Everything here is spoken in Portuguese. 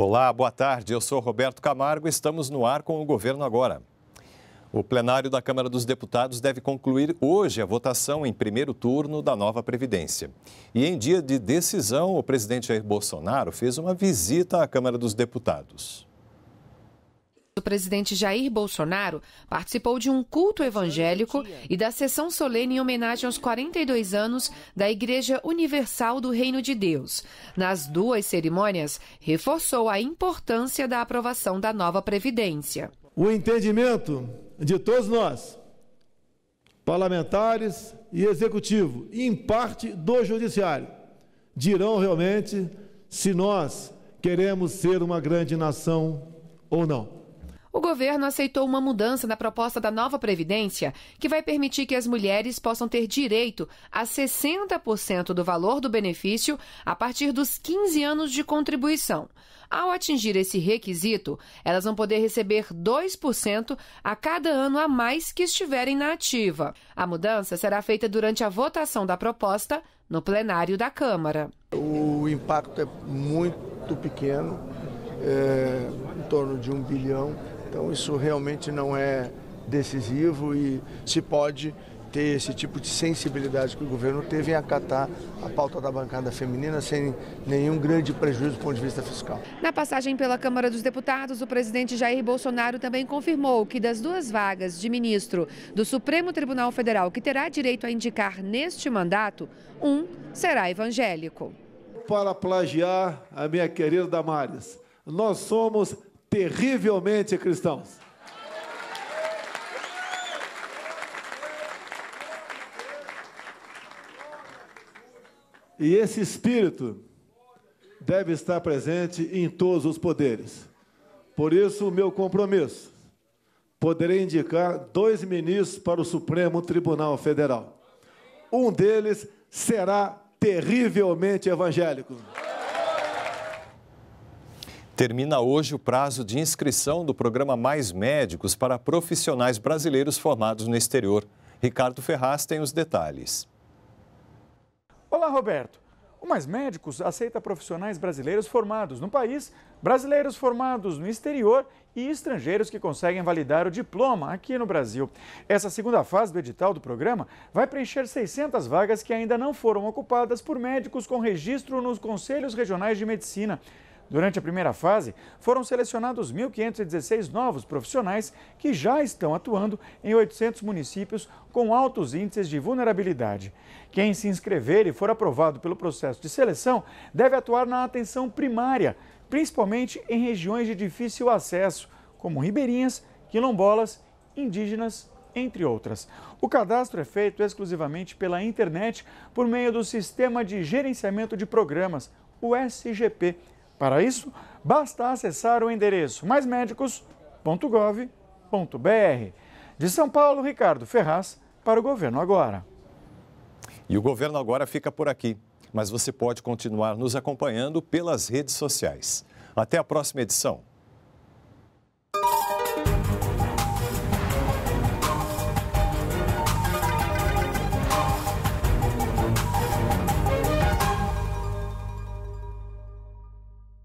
Olá, boa tarde. Eu sou Roberto Camargo e estamos no ar com o governo agora. O plenário da Câmara dos Deputados deve concluir hoje a votação em primeiro turno da nova Previdência. E em dia de decisão, o presidente Jair Bolsonaro fez uma visita à Câmara dos Deputados o presidente Jair Bolsonaro participou de um culto evangélico e da sessão solene em homenagem aos 42 anos da Igreja Universal do Reino de Deus. Nas duas cerimônias, reforçou a importância da aprovação da nova Previdência. O entendimento de todos nós, parlamentares e executivo, e em parte do judiciário, dirão realmente se nós queremos ser uma grande nação ou não. O governo aceitou uma mudança na proposta da nova Previdência, que vai permitir que as mulheres possam ter direito a 60% do valor do benefício a partir dos 15 anos de contribuição. Ao atingir esse requisito, elas vão poder receber 2% a cada ano a mais que estiverem na ativa. A mudança será feita durante a votação da proposta no plenário da Câmara. O impacto é muito pequeno, é, em torno de um bilhão então isso realmente não é decisivo e se pode ter esse tipo de sensibilidade que o governo teve em acatar a pauta da bancada feminina sem nenhum grande prejuízo do ponto de vista fiscal. Na passagem pela Câmara dos Deputados, o presidente Jair Bolsonaro também confirmou que das duas vagas de ministro do Supremo Tribunal Federal que terá direito a indicar neste mandato, um será evangélico. Para plagiar a minha querida Damares, nós somos terrivelmente cristãos. E esse espírito deve estar presente em todos os poderes. Por isso, o meu compromisso: poderei indicar dois ministros para o Supremo Tribunal Federal. Um deles será terrivelmente evangélico. Termina hoje o prazo de inscrição do programa Mais Médicos para profissionais brasileiros formados no exterior. Ricardo Ferraz tem os detalhes. Olá, Roberto. O Mais Médicos aceita profissionais brasileiros formados no país, brasileiros formados no exterior e estrangeiros que conseguem validar o diploma aqui no Brasil. Essa segunda fase do edital do programa vai preencher 600 vagas que ainda não foram ocupadas por médicos com registro nos conselhos regionais de medicina. Durante a primeira fase, foram selecionados 1.516 novos profissionais que já estão atuando em 800 municípios com altos índices de vulnerabilidade. Quem se inscrever e for aprovado pelo processo de seleção deve atuar na atenção primária, principalmente em regiões de difícil acesso, como ribeirinhas, quilombolas, indígenas entre outras. O cadastro é feito exclusivamente pela internet por meio do Sistema de Gerenciamento de Programas, o SGP, para isso, basta acessar o endereço maismédicos.gov.br. De São Paulo, Ricardo Ferraz, para o Governo Agora. E o Governo Agora fica por aqui, mas você pode continuar nos acompanhando pelas redes sociais. Até a próxima edição.